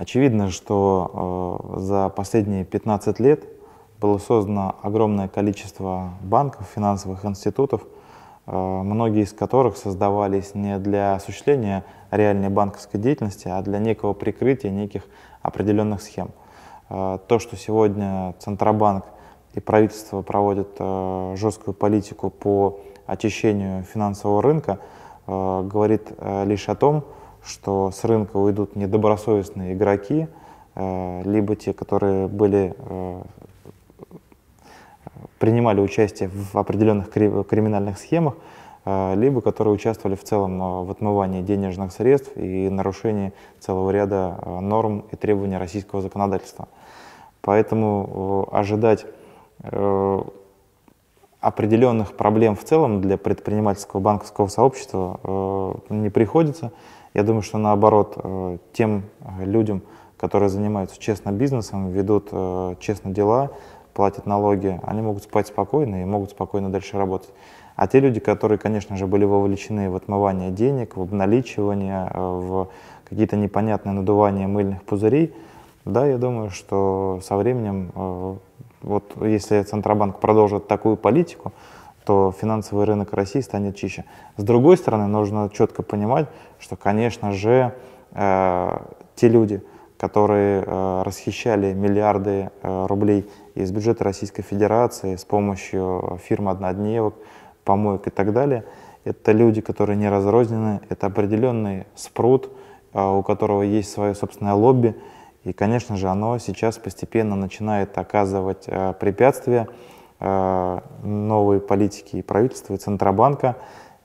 Очевидно, что э, за последние 15 лет было создано огромное количество банков, финансовых институтов, э, многие из которых создавались не для осуществления реальной банковской деятельности, а для некого прикрытия неких определенных схем. Э, то, что сегодня Центробанк и правительство проводят жесткую политику по очищению финансового рынка, говорит лишь о том, что с рынка уйдут недобросовестные игроки, э, либо те, которые были э, принимали участие в определенных криминальных схемах, э, либо которые участвовали в целом в отмывании денежных средств и нарушении целого ряда норм и требований российского законодательства. Поэтому ожидать определенных проблем в целом для предпринимательского банковского сообщества не приходится. Я думаю, что наоборот, э, тем э, людям, которые занимаются честно бизнесом, ведут э, честно дела, платят налоги, они могут спать спокойно и могут спокойно дальше работать. А те люди, которые, конечно же, были вовлечены в отмывание денег, в обналичивание, в какие-то непонятные надувания мыльных пузырей, да, я думаю, что со временем, вот если Центробанк продолжит такую политику, что финансовый рынок России станет чище. С другой стороны, нужно четко понимать, что, конечно же, э, те люди, которые э, расхищали миллиарды э, рублей из бюджета Российской Федерации с помощью фирм однодневок, помоек и так далее, это люди, которые не разрознены, это определенный спрут, э, у которого есть свое собственное лобби, и, конечно же, оно сейчас постепенно начинает оказывать э, препятствия э, новые политики и правительства, и Центробанка.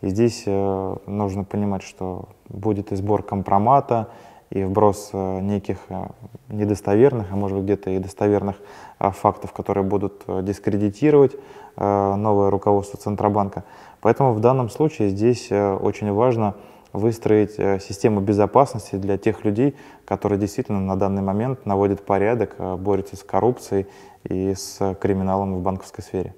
И здесь э, нужно понимать, что будет и сбор компромата, и вброс э, неких э, недостоверных, а может быть где-то и достоверных фактов, которые будут дискредитировать новое руководство Центробанка. Поэтому в данном случае здесь очень важно выстроить систему безопасности для тех людей, которые действительно на данный момент наводят порядок, борются с коррупцией и с криминалом в банковской сфере.